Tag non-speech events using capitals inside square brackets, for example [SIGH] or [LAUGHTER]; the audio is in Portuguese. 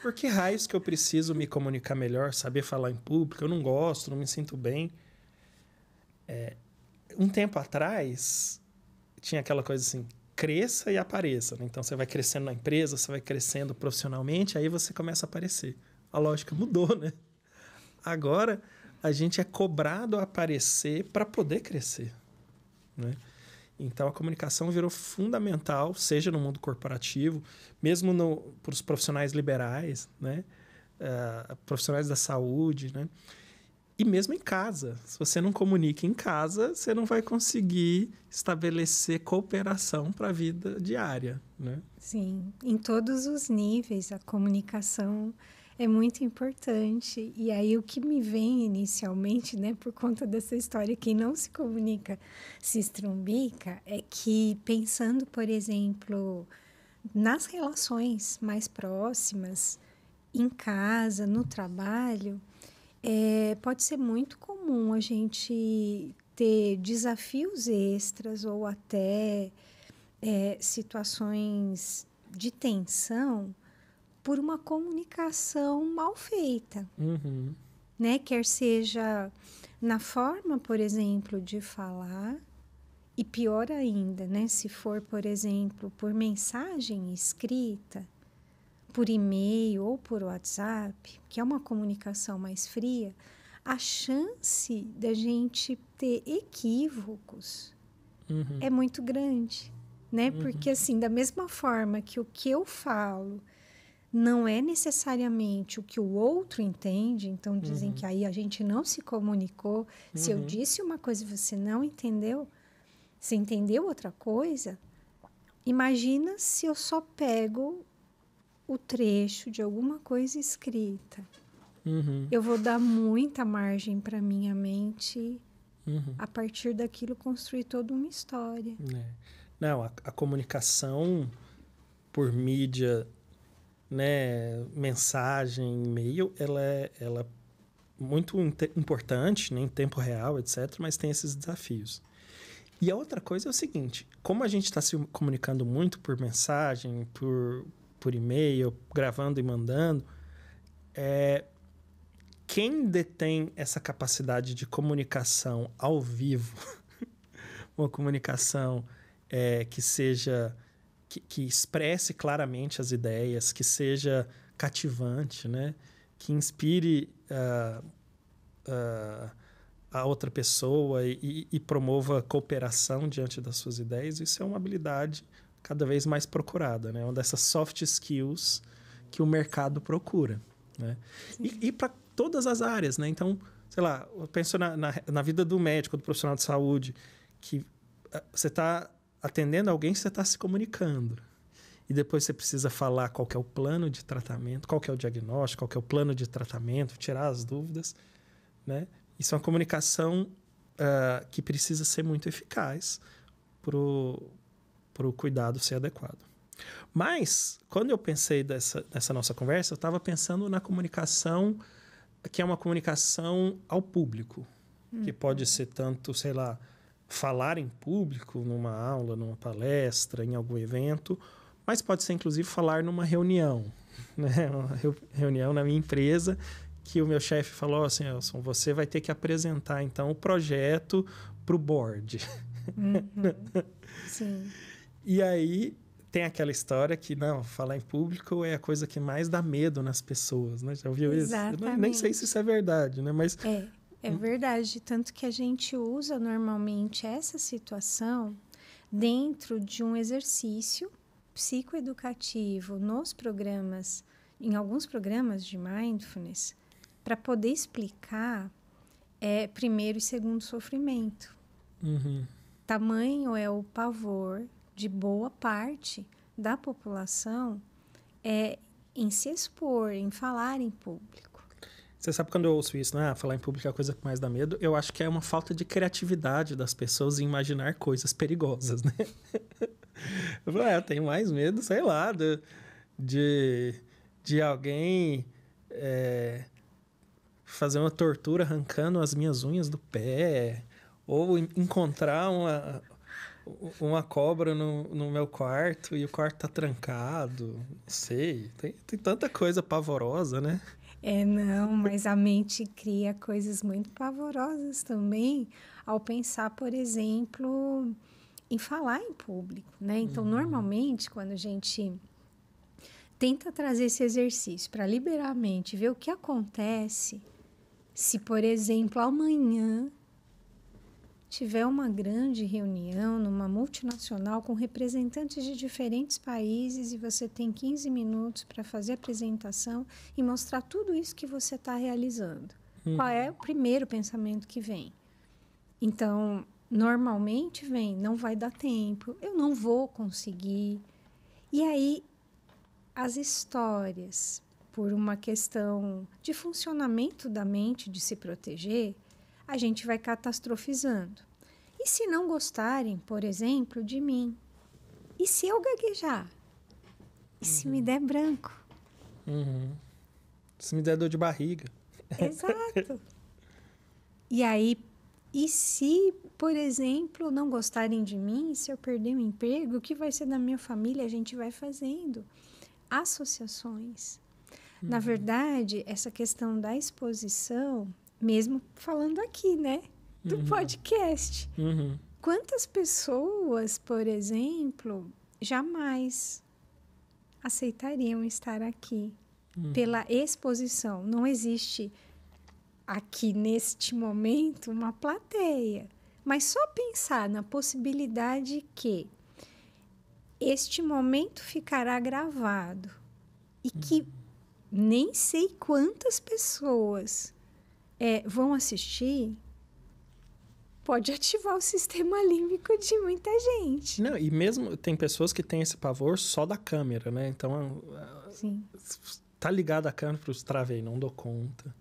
Por que raios que eu preciso me comunicar melhor, saber falar em público? Eu não gosto, não me sinto bem. É, um tempo atrás, tinha aquela coisa assim, cresça e apareça. Né? Então, você vai crescendo na empresa, você vai crescendo profissionalmente, aí você começa a aparecer. A lógica mudou, né? Agora, a gente é cobrado a aparecer para poder crescer, né? Então a comunicação virou fundamental, seja no mundo corporativo, mesmo para os profissionais liberais, né? Uh, profissionais da saúde, né? E mesmo em casa. Se você não comunica em casa, você não vai conseguir estabelecer cooperação para a vida diária, né? Sim, em todos os níveis a comunicação é muito importante. E aí o que me vem inicialmente, né, por conta dessa história, quem não se comunica se estrumbica, é que pensando, por exemplo, nas relações mais próximas, em casa, no trabalho, é, pode ser muito comum a gente ter desafios extras ou até é, situações de tensão por uma comunicação mal feita. Uhum. Né? Quer seja na forma, por exemplo, de falar, e pior ainda, né? se for, por exemplo, por mensagem escrita, por e-mail ou por WhatsApp, que é uma comunicação mais fria, a chance da gente ter equívocos uhum. é muito grande, né? Uhum. Porque assim, da mesma forma que o que eu falo não é necessariamente o que o outro entende, então dizem uhum. que aí a gente não se comunicou. Uhum. Se eu uhum. disse uma coisa e você não entendeu, você entendeu outra coisa? Imagina se eu só pego o trecho de alguma coisa escrita. Uhum. Eu vou dar muita margem para minha mente uhum. a partir daquilo construir toda uma história. É. Não, a, a comunicação por mídia né, mensagem, e-mail, ela é, ela é muito importante né, em tempo real, etc., mas tem esses desafios. E a outra coisa é o seguinte: como a gente está se comunicando muito por mensagem, por, por e-mail, gravando e mandando, é, quem detém essa capacidade de comunicação ao vivo, [LAUGHS] uma comunicação é, que seja que, que expresse claramente as ideias, que seja cativante, né? que inspire uh, uh, a outra pessoa e, e, promova cooperação diante das suas ideias, isso é uma habilidade cada vez mais procurada, né? É uma dessas soft skills que o mercado procura. Né? E, e para todas as áreas, né? Então, sei lá, eu penso na, na, na vida do médico, do profissional de saúde, que ah, você está atendendo alguém, você está se comunicando. E depois você precisa falar qual é o plano de tratamento, qual é o diagnóstico, qual é o plano de tratamento, tirar as dúvidas. Né? Isso é uma comunicação uh, que precisa ser muito eficaz para o cuidado ser adequado. Mas, quando eu pensei dessa, nessa nossa conversa, eu estava pensando na comunicação que é uma comunicação ao público, que pode uhum. ser tanto, sei lá, falar em público, numa aula, numa palestra, em algum evento, mas pode ser inclusive falar numa reunião, [LAUGHS] né? Uma reunião na minha empresa que o meu chefe falou assim, Elson, você vai ter que apresentar então o projeto para o board. Uhum. [LAUGHS] Sim. E aí tem aquela história que não falar em público é a coisa que mais dá medo nas pessoas, né? Já ouviu Exatamente. isso? Eu nem sei se isso é verdade, né? Mas é é uhum. verdade, tanto que a gente usa normalmente essa situação dentro de um exercício psicoeducativo nos programas, em alguns programas de mindfulness, para poder explicar é, primeiro e segundo sofrimento. Uhum. Tamanho é o pavor de boa parte da população é, em se expor, em falar em público. Você sabe quando eu ouço isso, né? Ah, falar em público é a coisa que mais dá medo. Eu acho que é uma falta de criatividade das pessoas em imaginar coisas perigosas, [LAUGHS] né? eu falo, ah, tem mais medo, sei lá, de, de, de alguém é, fazer uma tortura arrancando as minhas unhas do pé, ou encontrar uma, uma cobra no, no meu quarto e o quarto tá trancado. Não sei. Tem, tem tanta coisa pavorosa, né? É, não, mas a mente cria coisas muito pavorosas também ao pensar, por exemplo, em falar em público, né? Então, uhum. normalmente, quando a gente tenta trazer esse exercício para liberar a mente, ver o que acontece se, por exemplo, amanhã tiver uma grande reunião numa multinacional com representantes de diferentes países e você tem 15 minutos para fazer a apresentação e mostrar tudo isso que você está realizando. Hum. Qual é o primeiro pensamento que vem? Então, normalmente vem, não vai dar tempo, eu não vou conseguir. E aí, as histórias, por uma questão de funcionamento da mente, de se proteger, a gente vai catastrofizando. E se não gostarem, por exemplo, de mim? E se eu gaguejar? E uhum. se me uhum. der branco? Uhum. Se me der dor de barriga. [LAUGHS] Exato. e aí, e se, por exemplo, não gostarem de mim, se eu perder o emprego, o que vai ser da minha família? A gente vai fazendo associações. Uhum. Na verdade, essa questão da exposição mesmo falando aqui, né? Do uhum. podcast. Uhum. Quantas pessoas, por exemplo, jamais aceitariam estar aqui uhum. pela exposição? Não existe aqui neste momento uma plateia, mas só pensar na possibilidade que este momento ficará gravado e que uhum. nem sei quantas pessoas é, vão assistir, pode [LAUGHS] ativar o sistema límbico de muita gente. Não, e mesmo tem pessoas que têm esse pavor só da câmera, né? Então, Sim. tá ligado a câmera para os travei, não dou conta.